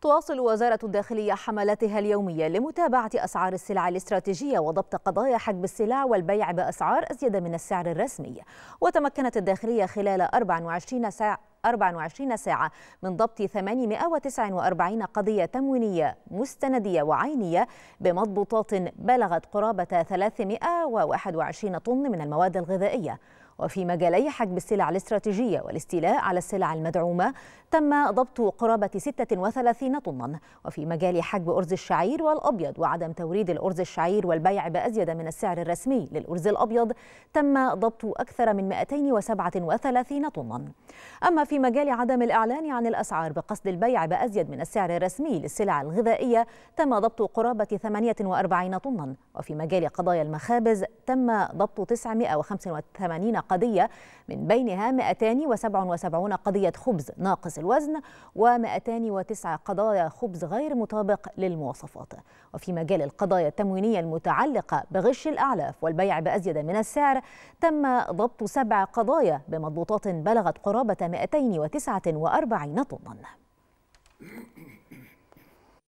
تواصل وزارة الداخلية حملاتها اليومية لمتابعة أسعار السلع الاستراتيجية وضبط قضايا حجب السلع والبيع بأسعار أزيد من السعر الرسمي وتمكنت الداخلية خلال 24 ساعة 24 ساعة من ضبط 849 قضية تموينية مستندية وعينية بمضبوطات بلغت قرابة 321 طن من المواد الغذائية وفي مجالي حجب السلع الاستراتيجية والاستيلاء على السلع المدعومة تم ضبط قرابة 36 طنا وفي مجال حجب أرز الشعير والأبيض وعدم توريد الأرز الشعير والبيع بأزيد من السعر الرسمي للأرز الأبيض تم ضبط أكثر من 237 طنا أما في مجال عدم الإعلان عن الأسعار بقصد البيع بأزيد من السعر الرسمي للسلع الغذائية تم ضبط قرابة 48 طنا وفي مجال قضايا المخابز تم ضبط 985 قضية من بينها 277 قضية خبز ناقص الوزن و209 قضايا خبز غير مطابق للمواصفات وفي مجال القضايا التموينية المتعلقة بغش الأعلاف والبيع بأزيد من السعر تم ضبط سبع قضايا بمضبوطات بلغت قرابة 200 249 طنا